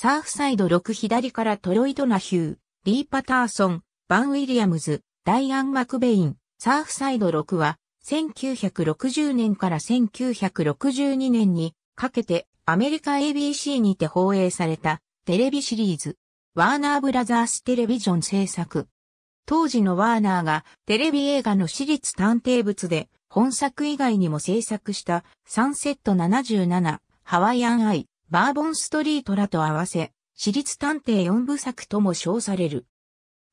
サーフサイド6左からトロイドナヒュー、リー・パターソン、バン・ウィリアムズ、ダイアン・マクベイン、サーフサイド6は、1960年から1962年にかけてアメリカ ABC にて放映されたテレビシリーズ、ワーナーブラザーステレビジョン制作。当時のワーナーがテレビ映画の私立探偵物で本作以外にも制作したサンセット77、ハワイアンアイ、バーボンストリートらと合わせ、私立探偵四部作とも称される。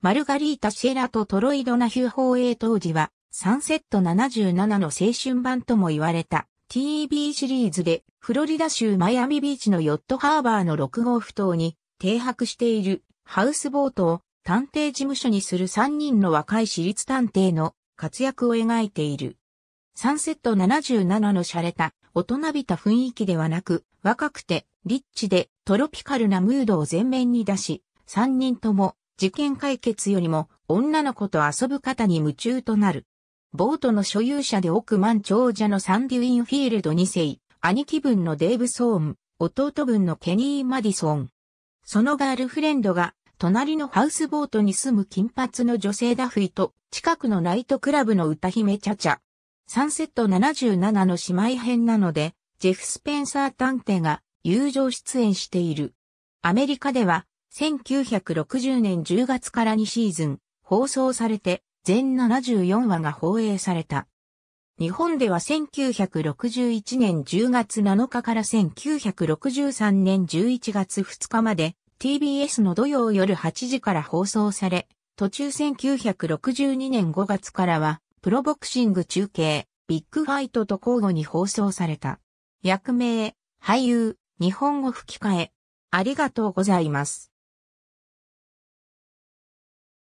マルガリータ・シェラとトロイドナ・ヒュー放映当時は、サンセット77の青春版とも言われた TV シリーズで、フロリダ州マイアミビーチのヨットハーバーの6号埠頭に停泊しているハウスボートを探偵事務所にする3人の若い私立探偵の活躍を描いている。サンセット77の洒落た大人びた雰囲気ではなく、若くて、リッチで、トロピカルなムードを前面に出し、三人とも、事件解決よりも、女の子と遊ぶ方に夢中となる。ボートの所有者で億万長者のサンデュインフィールド2世、兄貴分のデーブ・ソーン、弟分のケニー・マディソン。そのガールフレンドが、隣のハウスボートに住む金髪の女性ダフィと、近くのナイトクラブの歌姫チャチャ、サンセット77の姉妹編なので、ジェフ・スペンサー探偵が友情出演している。アメリカでは、1960年10月から2シーズン、放送されて、全74話が放映された。日本では1961年10月7日から1963年11月2日まで TBS の土曜夜8時から放送され、途中1962年5月からはプロボクシング中継、ビッグファイトと交互に放送された。役名、俳優、日本語吹き替え。ありがとうございます。